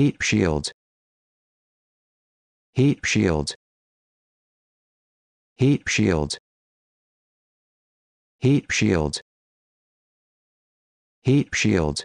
heat shields heat shields heat shields heat shields heat shields